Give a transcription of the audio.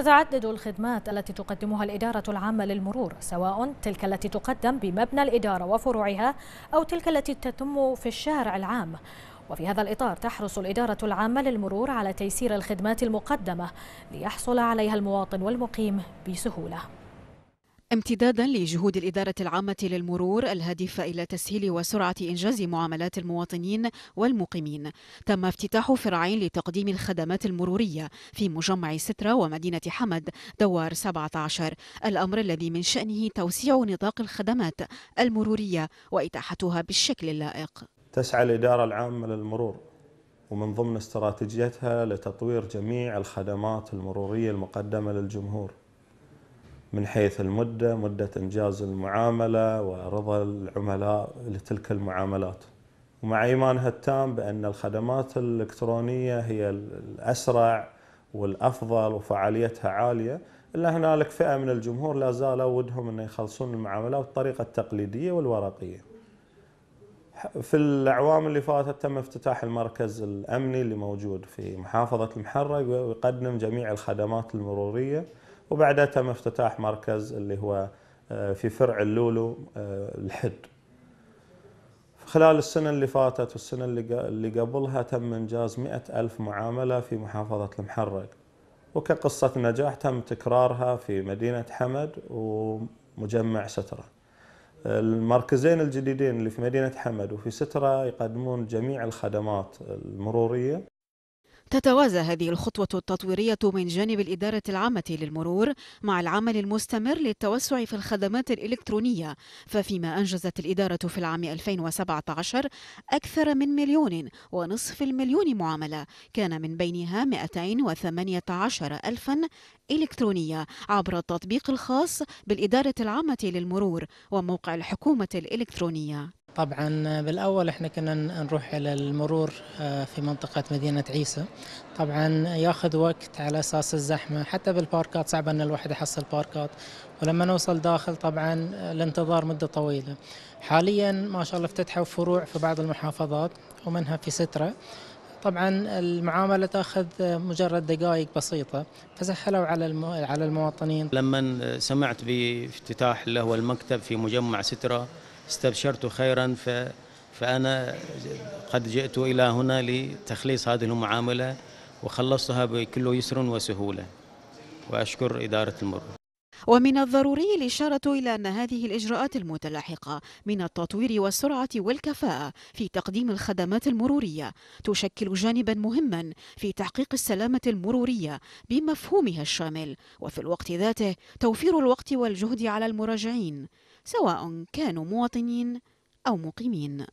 تتعدد الخدمات التي تقدمها الإدارة العامة للمرور سواء تلك التي تقدم بمبنى الإدارة وفروعها أو تلك التي تتم في الشارع العام وفي هذا الإطار تحرص الإدارة العامة للمرور على تيسير الخدمات المقدمة ليحصل عليها المواطن والمقيم بسهولة امتدادا لجهود الإدارة العامة للمرور الهادفة إلى تسهيل وسرعة إنجاز معاملات المواطنين والمقيمين تم افتتاح فرعين لتقديم الخدمات المرورية في مجمع سترة ومدينة حمد دوار 17 الأمر الذي من شأنه توسيع نطاق الخدمات المرورية وإتاحتها بالشكل اللائق تسعى الإدارة العامة للمرور ومن ضمن استراتيجيتها لتطوير جميع الخدمات المرورية المقدمة للجمهور من حيث المدة مدة إنجاز المعاملة ورضا العملاء لتلك المعاملات ومع إيمانها التام بأن الخدمات الإلكترونية هي الأسرع والأفضل وفعاليتها عالية إلا هنالك فئة من الجمهور لا زالوا ودهم أن يخلصون المعاملة بالطريقة التقليدية والورقية في الأعوام اللي فاتت تم افتتاح المركز الأمني اللي موجود في محافظة المحرق ويقدم جميع الخدمات المرورية وبعدها تم افتتاح مركز اللي هو آه، في فرع اللولو آه، الحد خلال السنة اللي فاتت والسنة اللي قبلها تم إنجاز مئة ألف معاملة في محافظة المحرق وكقصة نجاح تم تكرارها في مدينة حمد ومجمع سترة المركزين الجديدين اللي في مدينة حمد وفي سترة يقدمون جميع الخدمات المرورية تتوازى هذه الخطوة التطويرية من جانب الإدارة العامة للمرور مع العمل المستمر للتوسع في الخدمات الإلكترونية ففيما أنجزت الإدارة في العام 2017 أكثر من مليون ونصف المليون معاملة كان من بينها 218 ألفا إلكترونية عبر التطبيق الخاص بالإدارة العامة للمرور وموقع الحكومة الإلكترونية طبعا بالاول احنا كنا نروح الى المرور آه، في منطقه مدينه عيسى طبعا ياخذ وقت على اساس الزحمه حتى بالباركات صعب ان الواحد يحصل باركات ولما نوصل داخل طبعا الانتظار مده طويله حاليا ما شاء الله افتتحوا فروع في بعض المحافظات ومنها في ستره طبعا المعامله تاخذ مجرد دقائق بسيطه فسهلوا على على المواطنين لما سمعت بافتتاح اللي هو المكتب في مجمع ستره استبشرت خيرا ف فأنا قد جئت إلى هنا لتخليص هذه المعاملة وخلصتها بكل يسر وسهولة وأشكر إدارة المرور ومن الضروري الإشارة إلى أن هذه الإجراءات المتلاحقة من التطوير والسرعة والكفاءة في تقديم الخدمات المرورية تشكل جانبا مهما في تحقيق السلامة المرورية بمفهومها الشامل وفي الوقت ذاته توفير الوقت والجهد على المراجعين سواء كانوا مواطنين أو مقيمين